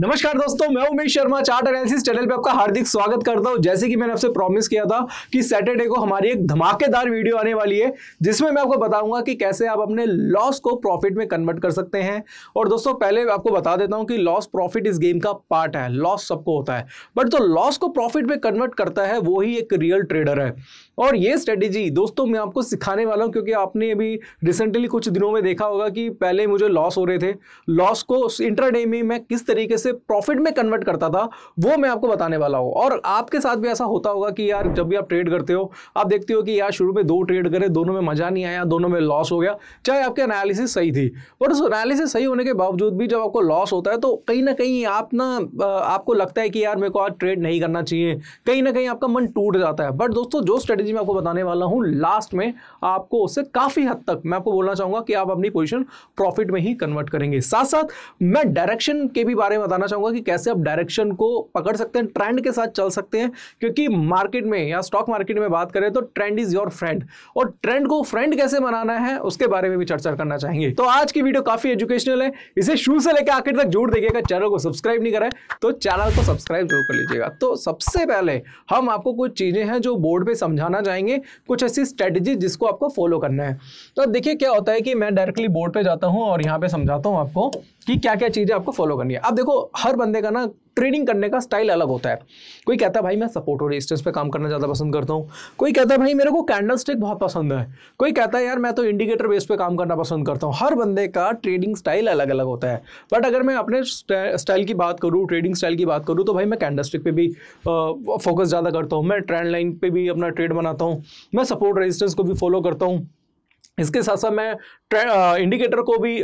नमस्कार दोस्तों मैं Umesh Sharma chart analysis channel पे आपका हार्दिक स्वागत करता हूं जैसे कि मैंने आपसे प्रॉमिस किया था कि सैटरडे को हमारी एक धमाकेदार वीडियो आने वाली है जिसमें मैं आपको बताऊंगा कि कैसे आप अपने लॉस को प्रॉफिट में कन्वर्ट कर सकते हैं और दोस्तों पहले आपको बता देता हूँ कि लॉस प्रॉफिट इस गेम का पार्ट है लॉस सबको होता है बट तो लॉस को प्रॉफिट में कन्वर्ट करता है वो ही एक रियल ट्रेडर है और ये स्ट्रेटेजी दोस्तों मैं आपको सिखाने वाला हूँ क्योंकि आपने अभी रिसेंटली कुछ दिनों में देखा होगा कि पहले मुझे लॉस हो रहे थे लॉस को इंटरडे में मैं किस तरीके से से प्रॉफिट में कन्वर्ट करता था वो मैं आपको बताने वाला हूँ और आपके साथ भी ऐसा होता होगा कि यार जब भी आप ट्रेड करते हो आप देखते हो कि यार शुरू में दो ट्रेड करे दोनों में मज़ा नहीं आया दोनों में लॉस हो गया चाहे आपके एनालिसिस सही थी बट उस एनालिसिस सही होने के बावजूद भी जब आपको लॉस होता है तो कहीं ना कहीं आप ना आपको लगता है कि यार मेरे को आज ट्रेड नहीं करना चाहिए कहीं ना कहीं आपका मन टूट जाता है बट दोस्तों जो स्ट्रेटेजी मैं आपको बताने वाला हूँ लास्ट में आपको उससे काफ़ी हद तक मैं आपको बोलना चाहूंगा कि आप अपनी पोजिशन प्रॉफिट में ही कन्वर्ट करेंगे साथ साथ मैं डायरेक्शन के भी बारे में बताना चाहूंगा कि कैसे आप डायरेक्शन को पकड़ सकते हैं ट्रेंड के साथ चल सकते हैं क्योंकि मार्केट में या स्टॉक मार्केट में बात करें तो ट्रेंड इज़ योर फ्रेंड और ट्रेंड को फ्रेंड कैसे बनाना है उसके बारे में भी चर्चा करना चाहेंगे तो आज की वीडियो काफ़ी एजुकेशनल है इसे शुरू से लेकर आखिर तक जोड़ देखिएगा चैनल को सब्सक्राइब नहीं करा तो चैनल को सब्सक्राइब जरूर कर लीजिएगा तो सबसे पहले हम आपको कुछ चीज़ें हैं जो बोर्ड पर समझाना चाहेंगे कुछ ऐसी स्ट्रेटेजी जिसको आपको फॉलो करना है तो अब देखिए क्या होता है कि मैं डायरेक्टली बोर्ड पे जाता हूँ और यहाँ पे समझाता हूँ आपको कि क्या क्या चीज़ें आपको फॉलो करनी है अब देखो हर बंदे का ना ट्रेडिंग करने का स्टाइल अलग होता है कोई कहता है भाई मैं सपोर्ट और रेजिस्टेंस पे काम करना ज़्यादा पसंद करता हूँ कोई कहता है भाई मेरे को कैंडल स्टिक बहुत पसंद है कोई कहता है यार मैं तो इंडिकेटर बेस पे काम करना पसंद करता हूँ हर बंदे का ट्रेडिंग स्टाइल अलग अलग होता है बट अगर मैं अपने स्टाइल की बात करूँ ट्रेडिंग स्टाइल की बात करूँ तो भाई मैं कैंडल स्टिक पर भी फोकस ज़्यादा करता हूँ मैं ट्रेंड लाइन पर भी अपना ट्रेड बनाता हूँ मैं सपोर्ट रेजिस्टेंस को भी फॉलो करता हूँ इसके साथ साथ मैं इंडिकेटर को भी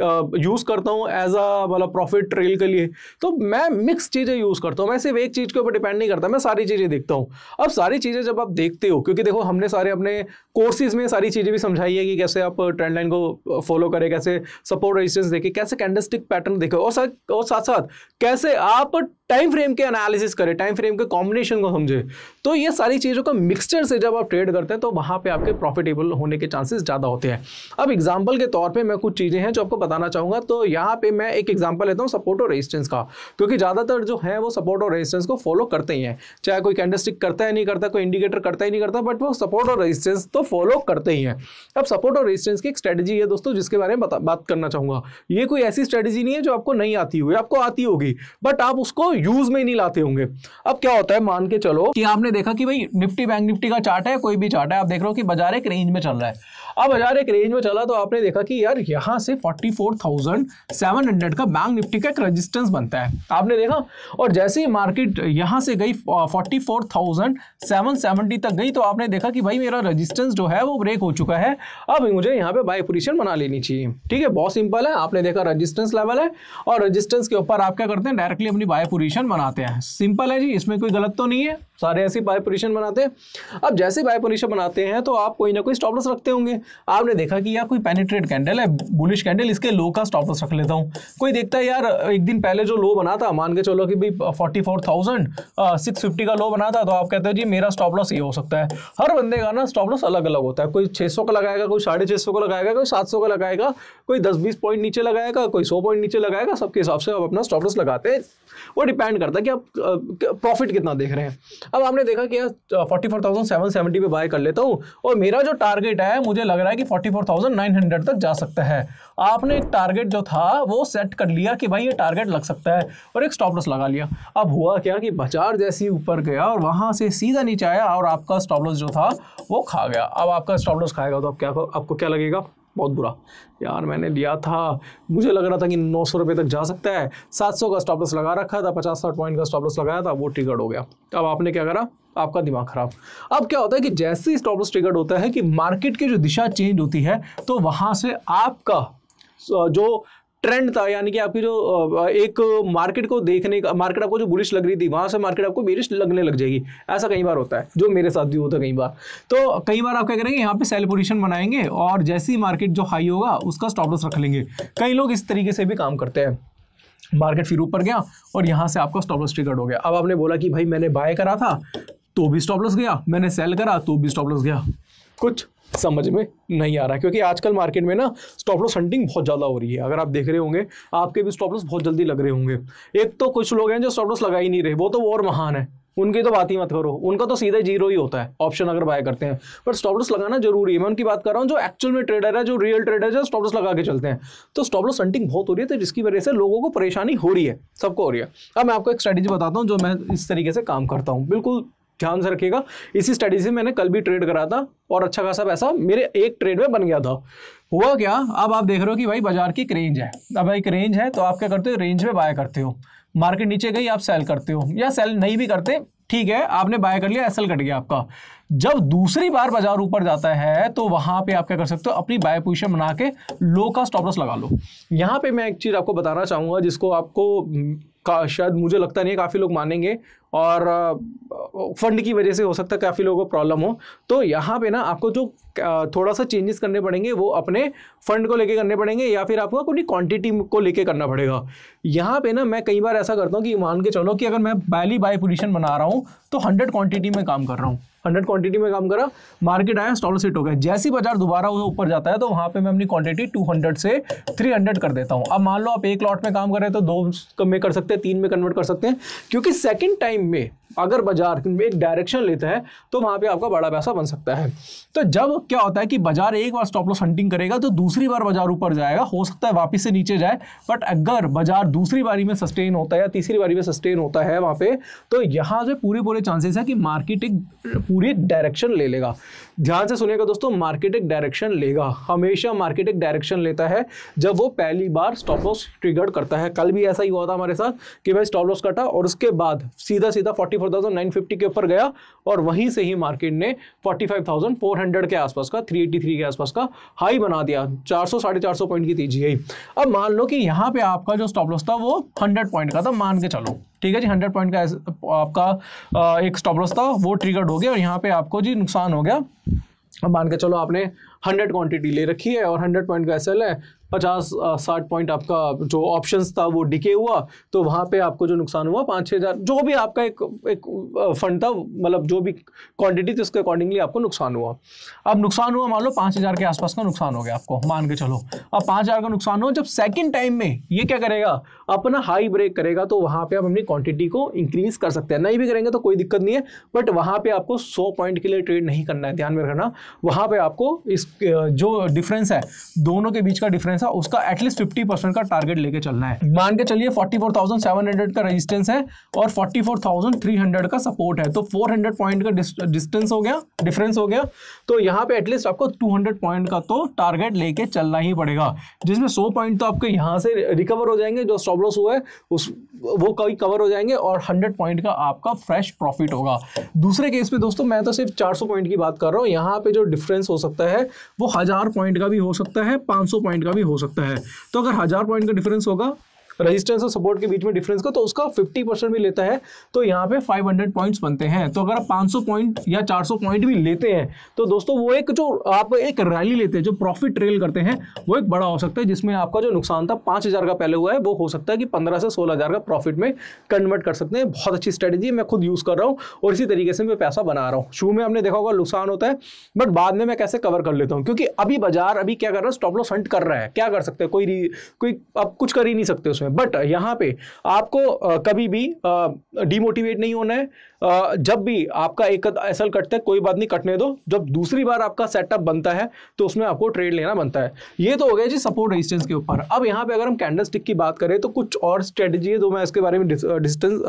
यूज़ करता हूँ एज अ मतलब प्रॉफिट ट्रेल के लिए तो मैं मिक्स चीज़ें यूज़ करता हूँ मैं सिर्फ एक चीज़ के ऊपर डिपेंड नहीं करता मैं सारी चीज़ें देखता हूँ अब सारी चीज़ें जब आप देखते हो क्योंकि देखो हमने सारे अपने कोर्सेज में सारी चीज़ें भी समझाई है कि कैसे आप ट्रेंड लाइन को फॉलो करें कैसे सपोर्ट रेजिस्टेंस देखें कैसे कैंडस्टिक पैटर्न देखें और साथ और साथ साथ कैसे आप टाइम फ्रेम के एनालिसिस करें टाइम फ्रेम के कॉम्बिनेशन को समझे तो ये सारी चीज़ों का मिक्सचर से जब आप ट्रेड करते हैं तो वहाँ पर आपके प्रॉफिटेबल होने के चांसेस ज़्यादा होते हैं अब एग्जाम्पल के तौर पर मैं कुछ चीज़ें हैं जो आपको बताना चाहूँगा तो यहाँ पे मैं एक एग्जाम्पल लेता हूँ सपोर्ट और रेजिस्टेंस का क्योंकि ज़्यादातर जो है वो सपोर्ट और रेजिस्टेंस को फॉलो करते ही हैं चाहे कोई कैंडस्टिक करता है नहीं करता कोई इंडिकेटर करता ही नहीं करता बट वो सपोर्ट और रजिस्टेंस तो फॉलो करते ही हैं अब सपोर्ट और रजिस्टेंस की एक स्ट्रैटेजी है दोस्तों जिसके बारे में बात करना चाहूँगा ये कोई ऐसी स्ट्रैटेजी नहीं है जो आपको नहीं आती हुई आपको आती होगी बट आप उसको यूज में नहीं लाते होंगे अब क्या होता है मान के चलो कि आपने देखा कि भाई निफ्टी बैंक निफ्टी का चार्ट है कोई भी चार्ट है आप देख रहे हो कि बाजार एक रेंज में चल रहा है अब बाजार एक रेंज में चला तो आपने देखा कि यार यहाँ से 44,700 का बैंक निफ्टी का एक रजिस्टेंस बनता है आपने देखा और जैसे ही मार्केट यहाँ से गई 44,770 तक गई तो आपने देखा कि भाई मेरा रजिस्टेंस जो है वो ब्रेक हो चुका है अब मुझे यहाँ पे बाई पोजिशन बना लेनी चाहिए ठीक है बहुत सिंपल है आपने देखा रजिस्टेंस लेवल है और रजिस्टेंस के ऊपर आप क्या करते हैं डायरेक्टली अपनी बाय पोजिशन बनाते हैं सिंपल है जी इसमें कोई गलत तो नहीं है सारे ऐसे ही बाय पोजिशन बनाते हैं अब जैसे बाय पोजिशन बनाते हैं तो आप कोई ना कोई स्टॉप लॉस रखते होंगे आपने देखा कि यार कोई पेनिट्रेट कैंडल है बुलिश कैंडल इसके लो का स्टॉप लॉस रख लेता हूँ कोई देखता है यार एक दिन पहले जो लो बना था मान के चलो कि भाई forty four thousand six fifty का लो बना था तो आप कहते हो जी मेरा स्टॉप लॉस ये हो सकता है हर बंदे का ना स्टॉप लॉस अलग अलग होता है कोई छः का लगाएगा कोई साढ़े छः का लगाएगा कोई सात का लगाएगा कोई दस बीस पॉइंट नीचे लगाएगा कोई सौ पॉइंट नीचे लगाएगा सबके हिसाब से आप अपना स्टॉप लॉस लगाते हैं वो डिपेंड करता है कि आप प्रॉफिट कितना देख रहे हैं अब आपने देखा कि forty four thousand seven seventy पे बाय कर लेता हूँ और मेरा जो टारगेट है मुझे लग रहा है कि forty four thousand nine hundred तक जा सकता है आपने एक टारगेट जो था वो सेट कर लिया कि भाई ये टारगेट लग सकता है और एक स्टॉप लॉस लगा लिया अब हुआ क्या कि बाजार जैसी ऊपर गया और वहाँ से सीधा नीचे आया और आपका स्टॉप लॉस जो था वो खा गया अब आपका स्टॉप लॉस खाएगा तो आप क्या आपको क्या लगेगा बहुत बुरा यार मैंने लिया था मुझे लग रहा था कि नौ सौ तक जा सकता है सात सौ का स्टॉपलस लगा रखा था पचास साठ पॉइंट का स्टॉपलस लगाया था वो टिकट हो गया अब आपने क्या करा आपका दिमाग खराब अब क्या होता है कि जैसे ही स्टॉपलस टिकट होता है कि मार्केट की जो दिशा चेंज होती है तो वहाँ से आपका जो ट्रेंड था यानी कि आपकी जो एक मार्केट को देखने का मार्केट आपको जो बुलिश लग रही थी वहां से मार्केट आपको बेरिश लगने लग जाएगी ऐसा कई बार होता है जो मेरे साथ भी होता है कई बार तो कई बार आप क्या करेंगे यहाँ पे सेल पोजिशन बनाएंगे और जैसे ही मार्केट जो हाई होगा उसका स्टॉप लॉस रख लेंगे कई लोग इस तरीके से भी काम करते हैं मार्केट फिर ऊपर गया और यहाँ से आपका स्टॉप लॉस ट्रिकट हो गया अब आपने बोला कि भाई मैंने बाय करा था तो भी स्टॉप लॉस गया मैंने सेल करा तो भी स्टॉप लॉस गया कुछ समझ में नहीं आ रहा क्योंकि आजकल मार्केट में ना स्टॉप लॉस हंटिंग बहुत ज़्यादा हो रही है अगर आप देख रहे होंगे आपके भी स्टॉप लॉस बहुत जल्दी लग रहे होंगे एक तो कुछ लोग हैं जो स्टॉप लॉस लगा ही नहीं रहे वो तो और महान है उनकी तो बात ही मत करो उनका तो सीधा जीरो ही होता है ऑप्शन अगर बाय करते हैं पर स्टॉप लॉस लगाना जरूरी है मैं उनकी बात कर रहा हूँ जो एक्चुअल में ट्रेडर है जो रियल ट्रेडर है जो स्टॉप लॉस लगा के चलते हैं तो स्टॉप लॉस हंटिंग बहुत हो रही है तो जिसकी वजह से लोगों को परेशानी हो रही है सबको हो रही है अब मैं आपको एक स्ट्रेटेजी बताता हूँ जो मैं इस तरीके से काम करता हूँ बिल्कुल ध्यान से रखिएगा इसी स्टडी से मैंने कल भी ट्रेड करा था और अच्छा खासा पैसा मेरे एक ट्रेड में बन गया था हुआ क्या अब आप देख रहे हो कि भाई बाजार की एक रेंज है अब एक रेंज है तो आप क्या करते हो रेंज में बाय करते हो मार्केट नीचे गई आप सेल करते हो या सेल नहीं भी करते ठीक है आपने बाय कर लिया एसएल कट गया आपका जब दूसरी बार बाजार ऊपर जाता है तो वहां पे आप क्या कर सकते हो अपनी बाय पोजिशन बना के लो का स्टॉप लॉस लगा लो यहाँ पे मैं एक चीज आपको बताना चाहूंगा जिसको आपको शायद मुझे लगता नहीं है काफ़ी लोग मानेंगे और फंड की वजह से हो सकता है काफ़ी लोगों को प्रॉब्लम हो तो यहाँ पे ना आपको जो थोड़ा सा चेंजेस करने पड़ेंगे वो अपने फंड को लेके करने पड़ेंगे या फिर आपको अपनी क्वांटिटी को लेके करना पड़ेगा यहाँ पे ना मैं कई बार ऐसा करता हूँ कि मान के चलो कि अगर मैं पहली बाई पोजिशन बना रहा हूँ तो हंड्रेड क्वान्टिटी में काम कर रहा हूँ हंड्रेड क्वांटिटी में काम करा मार्केट आया स्टॉल सेट हो गया जैसी बाजार दोबारा वो ऊपर जाता है तो वहाँ पे मैं अपनी क्वांटिटी 200 से 300 कर देता हूँ अब मान लो आप एक लॉट में काम कर रहे हैं तो दो में कर सकते हैं तीन में कन्वर्ट कर सकते हैं क्योंकि सेकेंड टाइम में अगर बाजार एक डायरेक्शन लेता है तो वहाँ पे आपका बड़ा पैसा बन सकता है तो जब क्या होता है कि बाजार एक बार स्टॉप लॉस हंटिंग करेगा तो दूसरी बार बाजार ऊपर जाएगा हो सकता है वापस से नीचे जाए बट अगर बाजार दूसरी बारी में सस्टेन होता है या तीसरी बारी में सस्टेन होता है वहाँ पे तो यहाँ जो पूरे पूरे चांसेस है कि मार्केट एक पूरी डायरेक्शन ले लेगा ध्यान से सुनेगा दोस्तों मार्केट एक डायरेक्शन लेगा हमेशा मार्केट एक डायरेक्शन लेता है जब वो पहली बार स्टॉप लॉस ट्रिगर करता है कल भी ऐसा ही हुआ था हमारे साथ कि भाई स्टॉप लॉस कटा और उसके बाद सीधा सीधा 44,950 के ऊपर गया और वहीं से ही मार्केट ने 45,400 के आसपास का 383 के आसपास का हाई बना दिया सौ साढ़े चार पॉइंट की तेजी आई अब मान लो कि यहाँ पे आपका जो स्टॉप लॉस था वो हंड्रेड पॉइंट का था मान के चलो ठीक है जी हंड्रेड पॉइंट का आपका एक स्टॉप लॉस था वो ट्रिगर्ड हो गया और यहाँ पे आपको जी नुकसान हो गया मान के चलो आपने हंड्रेड क्वांटिटी ले रखी है और हंड्रेड पॉइंट का एसएल है पचास साठ पॉइंट आपका जो ऑप्शंस था वो डिके हुआ तो वहाँ पे आपको जो नुकसान हुआ पाँच छः हज़ार जो भी आपका एक एक फंड था मतलब जो भी क्वांटिटी थी उसके अकॉर्डिंगली आपको नुकसान हुआ अब नुकसान हुआ मान लो पाँच हज़ार के आसपास का नुकसान हो गया आपको मान के चलो अब पाँच हज़ार का नुकसान हो जब सेकेंड टाइम में ये क्या करेगा अपना हाई ब्रेक करेगा तो वहाँ पर आप अपनी क्वान्टिटी को इंक्रीज़ कर सकते हैं नहीं भी करेंगे तो कोई दिक्कत नहीं है बट वहाँ पर आपको सौ पॉइंट के लिए ट्रेड नहीं करना है ध्यान में रखना वहाँ पर आपको इस जो डिफरेंस है दोनों के बीच का डिफरेंस है उसका एटलीस्ट फिफ्टी परसेंट का टारगेट लेके चलना है मान के चलिए forty four thousand seven hundred का रजिस्टेंस है और forty four thousand three hundred का सपोर्ट है तो फोर हंड्रेड पॉइंट का डिस्टेंस हो गया डिफरेंस हो गया तो यहाँ पे एटलीस्ट आपको टू हंड्रेड पॉइंट का तो टारगेट लेके चलना ही पड़ेगा जिसमें सौ पॉइंट तो आपके यहाँ से रिकवर हो जाएंगे जो स्टॉप लॉस हुआ है उस वो कभी कवर हो जाएंगे और हंड्रेड पॉइंट का आपका फ्रेश प्रॉफिट होगा दूसरे केस में दोस्तों मैं तो सिर्फ चार सौ पॉइंट की बात कर रहा हूँ यहाँ पे जो डिफरेंस हो सकता है वो हज़ार पॉइंट का भी हो सकता है पांच सौ पॉइंट का भी हो सकता है तो अगर हज़ार पॉइंट का डिफरेंस होगा रेजिस्टेंस और सपोर्ट के बीच में डिफरेंस का तो उसका फिफ्टी परसेंट भी लेता है तो यहाँ पे फाइव हंड्रेड पॉइंट्स बनते हैं तो अगर आप पाँच सौ पॉइंट या चार सौ पॉइंट भी लेते हैं तो दोस्तों वो एक जो आप एक रैली लेते हैं जो प्रॉफिट ट्रेल करते हैं वो एक बड़ा हो सकता है जिसमें आपका जो नुकसान था पाँच हज़ार का पहले हुआ है वो हो सकता है कि पंद्रह से सोलह हज़ार का प्रॉफिट में कन्वर्ट कर सकते हैं बहुत अच्छी स्ट्रेटेजी मैं खुद यूज़ कर रहा हूँ और इसी तरीके से मैं पैसा बना रहा हूँ शुरू में हमने देखा होगा नुकसान होता है बट बाद में मैं कैसे कवर कर लेता हूँ क्योंकि अभी बाजार अभी क्या कर रहा है स्टॉप लॉस हंट कर रहा है क्या कर सकते हैं कोई कोई आप कुछ कर ही नहीं सकते उसमें में बट uh, यहाँ पे आपको uh, कभी भी डिमोटिवेट uh, नहीं होना है जब भी आपका एक एसल कटता है कोई बात नहीं कटने दो जब दूसरी बार आपका सेटअप बनता है तो उसमें आपको ट्रेड लेना बनता है ये तो हो गया जी सपोर्ट रेजिस्टेंस के ऊपर अब यहाँ पे अगर हम कैंडल स्टिक की बात करें तो कुछ और स्ट्रेटजी है जो मैं इसके बारे में डिस्टेंस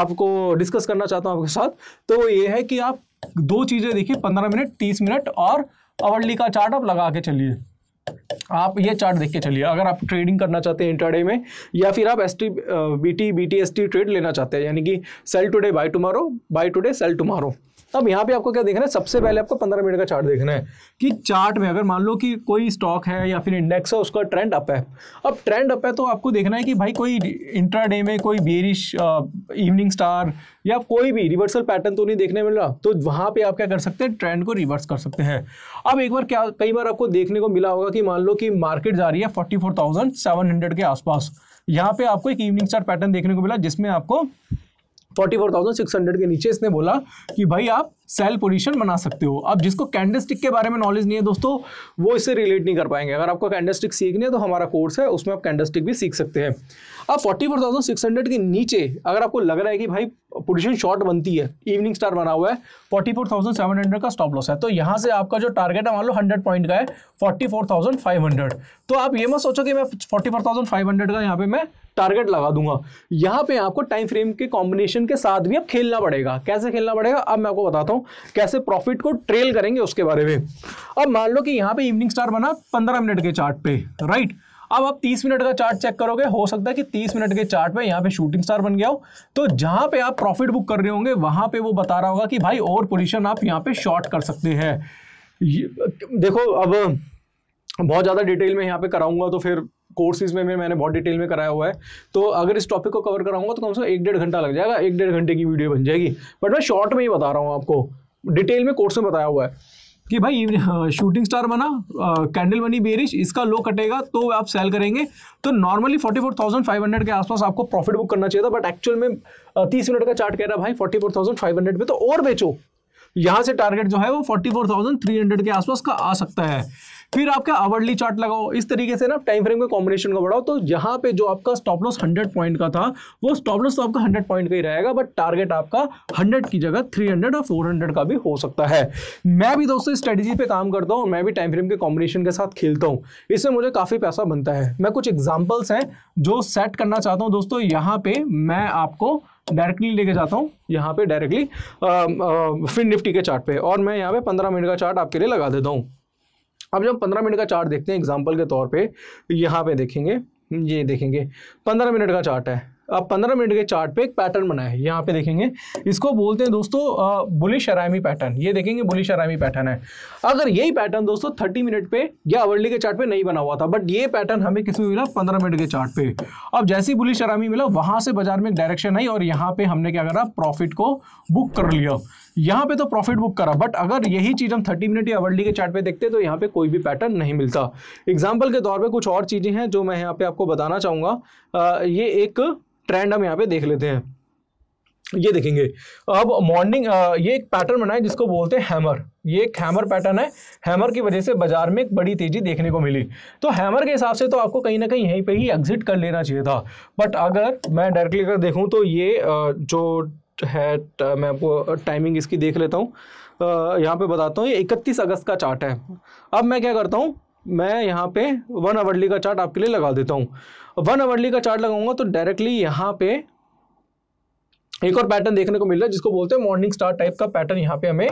आपको डिस्कस करना चाहता हूँ आपके साथ तो ये है कि आप दो चीज़ें देखिए पंद्रह मिनट तीस मिनट और अवर्ली का चार्ट आप लगा के चलिए आप ये चार्ट देख के चलिए अगर आप ट्रेडिंग करना चाहते हैं इंटरडे में या फिर आप S T B T B T S T trade लेना चाहते हैं यानी कि sell today buy tomorrow buy today sell tomorrow अब यहाँ पे आपको क्या देखना है सबसे पहले आपको पंद्रह मिनट का चार्ट देखना है कि चार्ट में अगर मान लो कि कोई स्टॉक है या फिर इंडेक्स है उसका ट्रेंड अप है अब ट्रेंड अप है तो आपको देखना है कि भाई कोई इंट्रा डे में कोई बेरिश इवनिंग स्टार या कोई भी रिवर्सल पैटर्न तो नहीं देखने मिल रहा तो वहाँ पर आप क्या कर सकते हैं ट्रेंड को रिवर्स कर सकते हैं अब एक बार क्या कई बार आपको देखने को मिला होगा कि मान लो कि मार्केट जा रही है फोर्टी के आसपास यहाँ पे आपको एक इवनिंग स्टार पैटर्न देखने को मिला जिसमें आपको 44,600 हंड्रेड के नीचे इसने बोला कि भाई आप सेल पोजीशन बना सकते हो अब जिसको कैंडलस्टिक के बारे में नॉलेज नहीं है दोस्तों वो इससे रिलेट नहीं कर पाएंगे अगर आपको कैंडल स्टिक सीखनी है तो हमारा कोर्स है उसमें आप कैंडल स्टिक भी सीख सकते हैं अब forty four thousand six hundred के नीचे अगर आपको लग रहा है कि भाई पोजीशन शॉर्ट बनती है इवनिंग स्टार बना हुआ है forty four thousand seven hundred का स्टॉप लॉस है तो यहाँ से आपका जो टारगेट है मान लो हंड्रेड पॉइंट का है forty four thousand five hundred तो आप ये मत सोचो कि मैं forty four thousand five hundred का यहाँ पे मैं टारगेट लगा दूंगा यहाँ पे आपको टाइम फ्रेम के कॉम्बिनेशन के साथ भी अब खेलना पड़ेगा कैसे खेलना पड़ेगा अब मैं आपको बताता हूं कैसे प्रॉफिट को ट्रेल करेंगे उसके बारे में अब मान लो कि यहां पे इवनिंग स्टार बना पंद्रह मिनट के चार्ट पे राइट अब आप 30 मिनट का चार्ट चेक करोगे हो सकता है कि 30 मिनट के चार्ट पे यहाँ पे शूटिंग स्टार बन गया हो तो जहां पे आप प्रॉफिट बुक कर रहे होंगे वहां पे वो बता रहा होगा कि भाई और पोजिशन आप यहाँ पे शॉर्ट कर सकते हैं देखो अब बहुत ज़्यादा डिटेल में यहाँ पे कराऊंगा तो फिर कोर्सेज में, मैंने बहुत डिटेल में कराया हुआ है तो अगर इस टॉपिक को कवर कराऊंगा तो कम से कम एक डेढ़ घंटा लग जाएगा एक डेढ़ घंटे की वीडियो बन जाएगी बट मैं शॉर्ट में ही बता रहा हूँ आपको डिटेल में कोर्स में बताया हुआ है कि भाई शूटिंग स्टार बना कैंडल बनी बेरिश इसका लो कटेगा तो आप सेल करेंगे तो नॉर्मली 44,500 के आसपास आपको प्रॉफिट बुक करना चाहिए था बट एक्चुअल में तीस मिनट का चार्ट कह रहा है भाई 44,500 में तो और बेचो यहाँ से टारगेट जो है वो 44,300 के आसपास का आ सकता है फिर आपका अवर्डली चार्ट लगाओ इस तरीके से ना टाइम फ्रेम के कॉम्बिनेशन को बढ़ाओ तो यहाँ पे जो आपका स्टॉप लॉस 100 पॉइंट का था वो स्टॉप लॉस तो आपका 100 पॉइंट का ही रहेगा बट टारगेट आपका 100 की जगह 300 और 400 का भी हो सकता है मैं भी दोस्तों स्ट्रेटेजी पे काम करता हूँ मैं भी टाइम फ्रेम के कॉम्बिनेशन के साथ खेलता हूँ इससे मुझे काफ़ी पैसा बनता है मैं कुछ एग्जाम्पल्स हैं जो सेट करना चाहता हूँ दोस्तों यहाँ पे मैं आपको डायरेक्टली लेके जाता हूँ यहाँ पे डायरेक्टली फिन निफ्टी के चार्ट पे और मैं यहाँ पे पंद्रह मिनट का चार्ट आपके लिए लगा देता हूँ अब जब पंद्रह मिनट का चार्ट देखते हैं एग्जाम्पल के तौर पर यहाँ पे देखेंगे ये देखेंगे पंद्रह मिनट का चार्ट है पंद्रह मिनट के चार्ट पे एक पैटर्न बनाया है यहाँ पे देखेंगे इसको बोलते हैं दोस्तों बुलिश अरामी पैटर्न ये देखेंगे बुलिश अरामी पैटर्न है अगर यही पैटर्न दोस्तों थर्टी मिनट पे या अवर्ली के चार्ट पे नहीं बना हुआ था बट ये पैटर्न हमें किस में मिला पंद्रह मिनट के चार्ट पे अब जैसी बुलिश अरामी मिला वहां से बाजार में डायरेक्शन आई और यहाँ पे हमने क्या करा प्रॉफिट को बुक कर लिया यहाँ पे तो प्रॉफिट बुक करा बट अगर यही चीज़ हम थर्टी मिनट या अवर्ली के चार्ट पे देखते तो यहाँ पे कोई भी पैटर्न नहीं मिलता एग्जाम्पल के तौर पर कुछ और चीज़ें हैं जो मैं यहाँ पे आपको बताना चाहूँगा ये एक ट्रेंड हम यहाँ पे देख लेते हैं ये देखेंगे अब मॉर्निंग ये एक पैटर्न बना है जिसको बोलते हैं हैमर ये एक हैमर पैटर्न है हैमर की वजह से बाजार में एक बड़ी तेजी देखने को मिली तो हैमर के हिसाब से तो आपको कहीं ना कहीं यहीं पे ही एग्जिट कर लेना चाहिए था बट अगर मैं डायरेक्टली अगर देखूँ तो ये जो है मैं आपको टाइमिंग इसकी देख लेता हूँ यहाँ पे बताता हूँ ये इकतीस अगस्त का चार्ट है अब मैं क्या करता हूँ मैं यहाँ पे वन आवरली का चार्ट आपके लिए लगा देता हूँ वन आवरली का चार्ट लगाऊंगा तो डायरेक्टली यहाँ पे एक और पैटर्न देखने को मिल रहा है जिसको बोलते हैं मॉर्निंग स्टार टाइप का पैटर्न यहाँ पे हमें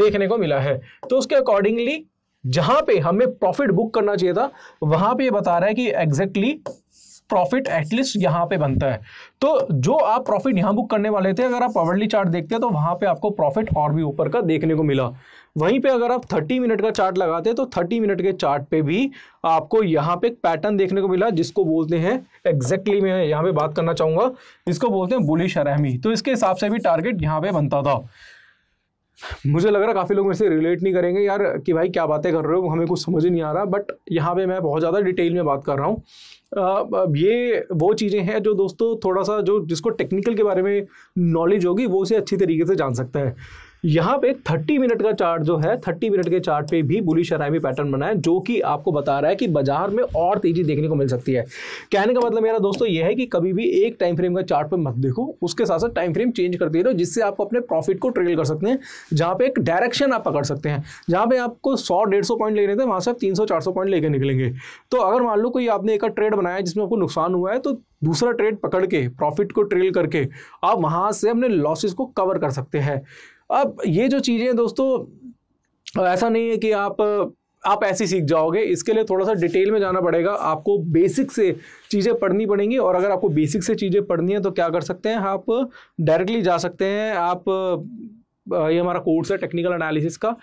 देखने को मिला है तो उसके अकॉर्डिंगली जहां पे हमें प्रॉफिट बुक करना चाहिए था वहां पे ये बता रहा है कि एग्जैक्टली exactly प्रॉफिट एटलीस्ट यहाँ पे बनता है तो जो आप प्रॉफिट यहाँ बुक करने वाले थे अगर आप आवरली चार्ट देखते हैं तो वहाँ पे आपको प्रॉफिट और भी ऊपर का देखने को मिला वहीं पे अगर आप 30 मिनट का चार्ट लगाते हैं तो 30 मिनट के चार्ट पे भी आपको यहाँ पे एक पैटर्न देखने को मिला जिसको बोलते हैं एग्जैक्टली exactly मैं यहाँ पे बात करना चाहूँगा जिसको बोलते हैं बुलिश अरहमी तो इसके हिसाब से भी टारगेट यहाँ पे बनता था मुझे लग रहा है काफ़ी लोग मेरे से रिलेट नहीं करेंगे यार कि भाई क्या बातें कर रहे हो हमें कुछ समझ ही नहीं आ रहा बट यहाँ पे मैं बहुत ज़्यादा डिटेल में बात कर रहा हूँ अब ये वो चीज़ें हैं जो दोस्तों थोड़ा सा जो जिसको टेक्निकल के बारे में नॉलेज होगी वो उसे अच्छी तरीके से जान सकता है यहाँ पे 30 मिनट का चार्ट जो है 30 मिनट के चार्ट पे भी बुलिश अराइवी पैटर्न बना है जो कि आपको बता रहा है कि बाजार में और तेजी देखने को मिल सकती है कहने का मतलब मेरा दोस्तों यह है कि कभी भी एक टाइम फ्रेम का चार्ट पे मत देखो उसके साथ साथ टाइम फ्रेम चेंज करते रहो जिससे आप अपने प्रॉफिट को ट्रेल कर सकते हैं जहाँ पे एक डायरेक्शन आप पकड़ सकते हैं जहाँ पे आपको सौ डेढ़ पॉइंट रहे थे वहाँ से आप तीन सौ पॉइंट लेकर निकलेंगे तो अगर मान लो कोई आपने एक ट्रेड बनाया जिसमें आपको नुकसान हुआ है तो दूसरा ट्रेड पकड़ के प्रॉफिट को ट्रेल करके आप वहाँ से अपने लॉसेज को कवर कर सकते हैं अब ये जो चीज़ें दोस्तों ऐसा नहीं है कि आप आप ऐसे सीख जाओगे इसके लिए थोड़ा सा डिटेल में जाना पड़ेगा आपको बेसिक से चीज़ें पढ़नी पड़ेंगी और अगर आपको बेसिक से चीज़ें पढ़नी है तो क्या कर सकते हैं आप डायरेक्टली जा सकते हैं आप ये हमारा कोर्स है टेक्निकल एनालिसिस का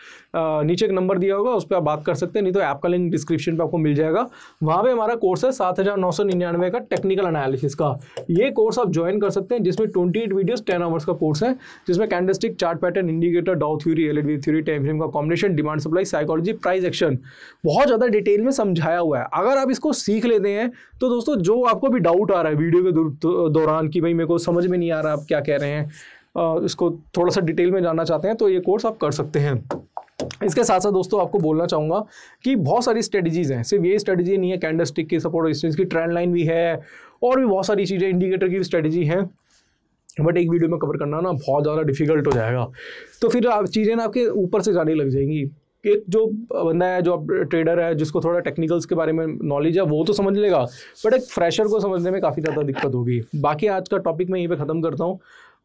नीचे एक नंबर दिया होगा उस पर आप बात कर सकते हैं नहीं तो ऐप का लिंक डिस्क्रिप्शन पर आपको मिल जाएगा वहाँ पे हमारा कोर्स है सात हज़ार नौ सौ निन्यानवे का टेक्निकल एनालिसिस का ये कोर्स आप ज्वाइन कर सकते हैं जिसमें twenty eight videos ten hours का कोर्स है जिसमें candlestick chart pattern indicator Dow theory L theory time frame का combination demand supply psychology price action बहुत ज़्यादा डिटेल में समझाया हुआ है अगर आप इसको सीख लेते हैं तो दोस्तों जो आपको भी डाउट आ रहा है वीडियो के दौरान कि भाई मेरे को समझ में नहीं आ रहा आप क्या कह रहे हैं इसको थोड़ा सा डिटेल में जानना चाहते हैं तो ये कोर्स आप कर सकते हैं इसके साथ साथ दोस्तों आपको बोलना चाहूँगा कि बहुत सारी स्ट्रेटजीज़ हैं सिर्फ ये स्ट्रेटजी नहीं है कैंडल स्टिक की सपोर्ट डिस्टेंस की ट्रेंड लाइन भी है और भी बहुत सारी चीज़ें इंडिकेटर की भी स्ट्रेटजी हैं बट एक वीडियो में कवर करना ना बहुत ज़्यादा डिफिकल्ट हो जाएगा तो फिर आप चीज़ें ना आपके ऊपर से जाने लग जाएंगी एक जो बंदा है जो ट्रेडर है जिसको थोड़ा टेक्निकल्स के बारे में नॉलेज है वो तो समझ लेगा बट एक फ्रेशर को समझने में काफ़ी ज़्यादा दिक्कत होगी बाकी आज का टॉपिक मैं यहीं पे ख़त्म करता हूँ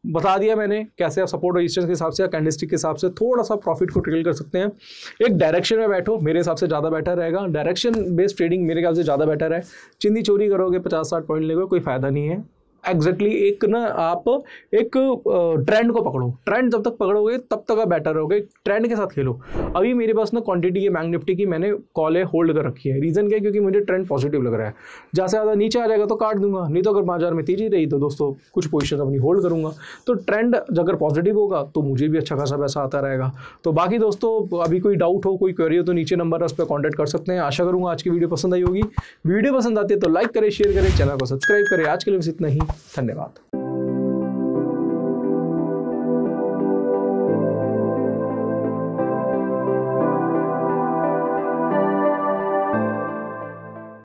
बता दिया मैंने कैसे आप सपोर्ट रजिस्टेंस के हिसाब से या कैंडलस्टिक के हिसाब से थोड़ा सा प्रॉफिट को ट्रेल कर सकते हैं एक डायरेक्शन में बैठो मेरे हिसाब से ज़्यादा बेटर रहेगा डायरेक्शन बेस्ड ट्रेडिंग मेरे हिसाब से ज़्यादा बेटर है चिंदी चोरी करोगे पचास साठ पॉइंट लेगे कोई फ़ायदा नहीं है एग्जैक्टली exactly एक ना आप एक ट्रेंड को पकड़ो ट्रेंड जब तक पकड़ोगे तब तक आप बेटर रहोगे ट्रेंड के साथ खेलो अभी मेरे पास ना क्वांटिटी है बैंक निफ्टी की मैंने कॉल है होल्ड कर रखी है रीज़न क्या है क्योंकि मुझे ट्रेंड पॉजिटिव लग रहा है ज़्यादा से ज़्यादा नीचे आ जाएगा तो काट दूंगा नहीं तो अगर बाजार में तेजी रही तो दोस्तों कुछ पोजिशन अपनी होल्ड करूँगा तो ट्रेंड अगर पॉजिटिव होगा तो मुझे भी अच्छा खासा पैसा आता रहेगा तो बाकी दोस्तों अभी कोई डाउट हो कोई क्वेरी हो तो नीचे नंबर उस पर कॉन्टैक्ट कर सकते हैं आशा करूँगा आज की वीडियो पसंद आई होगी वीडियो पसंद आती है तो लाइक करें शेयर करें चैनल को सब्सक्राइब करें आज के लिए बस इतना ही धन्यवाद